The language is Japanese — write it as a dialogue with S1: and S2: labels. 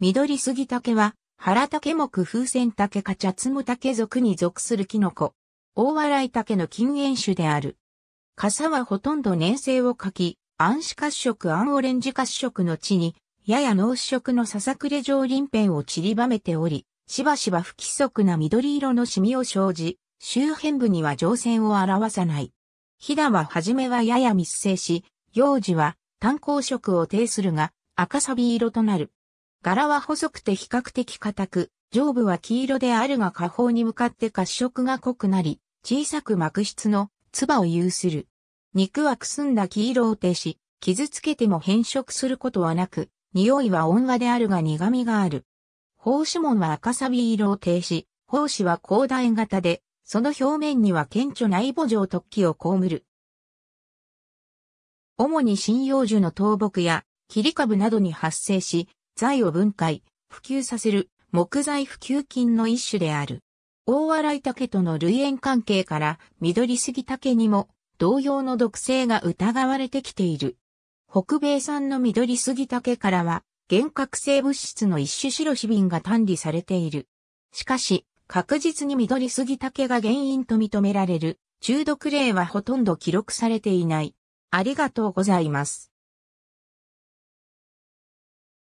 S1: 緑杉竹は、原竹木風船竹か茶つむ竹属に属するキノコ。大笑い竹の禁煙種である。傘はほとんど粘性を欠き、暗視褐色暗オレンジ褐色の地に、やや濃色のささくれ状鱗片を散りばめており、しばしば不規則な緑色のシミを生じ、周辺部には乗線を表さない。ひだははじめはやや密生し、幼児は炭鉱色を呈するが、赤錆色となる。柄は細くて比較的硬く、上部は黄色であるが下方に向かって褐色が濃くなり、小さく膜質の唾を有する。肉はくすんだ黄色を呈し、傷つけても変色することはなく、匂いは温和であるが苦味がある。胞子紋は赤サビ色を呈し、胞子は広大型で、その表面には顕著なイボ状突起を被る。主に針葉樹の倒木や切り株などに発生し、材を分解、普及させる木材普及菌の一種である。大洗竹との類縁関係から緑杉竹にも同様の毒性が疑われてきている。北米産の緑杉竹からは幻覚性物質の一種白シビンが単理されている。しかし、確実に緑杉竹が原因と認められる中毒例はほとんど記録されていない。ありがとうございます。